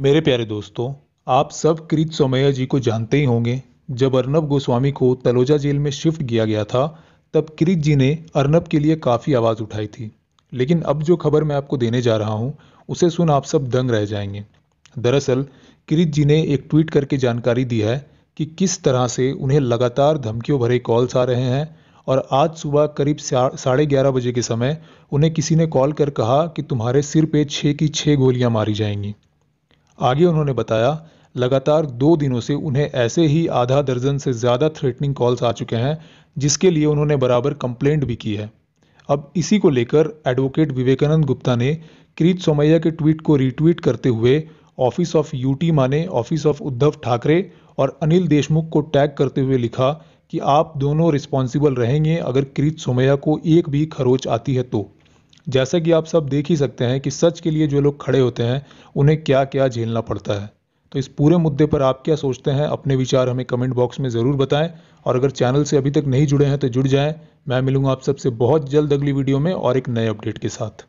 मेरे प्यारे दोस्तों आप सब क्रीत सोमैया जी को जानते ही होंगे जब अर्नब गोस्वामी को तलोजा जेल में शिफ्ट किया गया था तब क्रीत जी ने अर्नब के लिए काफ़ी आवाज़ उठाई थी लेकिन अब जो खबर मैं आपको देने जा रहा हूँ उसे सुन आप सब दंग रह जाएंगे दरअसल क्रीत जी ने एक ट्वीट करके जानकारी दी है कि किस तरह से उन्हें लगातार धमकियों भरे कॉल्स आ रहे हैं और आज सुबह करीब साढ़े ग्यारह बजे के समय उन्हें किसी ने कॉल कर कहा कि तुम्हारे सिर पे छः की छः गोलियां मारी जाएंगी आगे उन्होंने बताया लगातार दो दिनों से उन्हें ऐसे ही आधा दर्जन से ज़्यादा थ्रेटनिंग कॉल्स आ चुके हैं जिसके लिए उन्होंने बराबर कंप्लेंट भी की है अब इसी को लेकर एडवोकेट विवेकानंद गुप्ता ने किरीट सोमैया के ट्वीट को रीट्वीट करते हुए ऑफिस ऑफ यूटी माने ऑफिस ऑफ उद्धव ठाकरे और अनिल देशमुख को टैग करते हुए लिखा कि आप दोनों रिस्पॉन्सिबल रहेंगे अगर किरीट सोमैया को एक भी खरोच आती है तो जैसा कि आप सब देख ही सकते हैं कि सच के लिए जो लोग खड़े होते हैं उन्हें क्या क्या झेलना पड़ता है तो इस पूरे मुद्दे पर आप क्या सोचते हैं अपने विचार हमें कमेंट बॉक्स में ज़रूर बताएं और अगर चैनल से अभी तक नहीं जुड़े हैं तो जुड़ जाएं मैं मिलूंगा आप सबसे बहुत जल्द अगली वीडियो में और एक नए अपडेट के साथ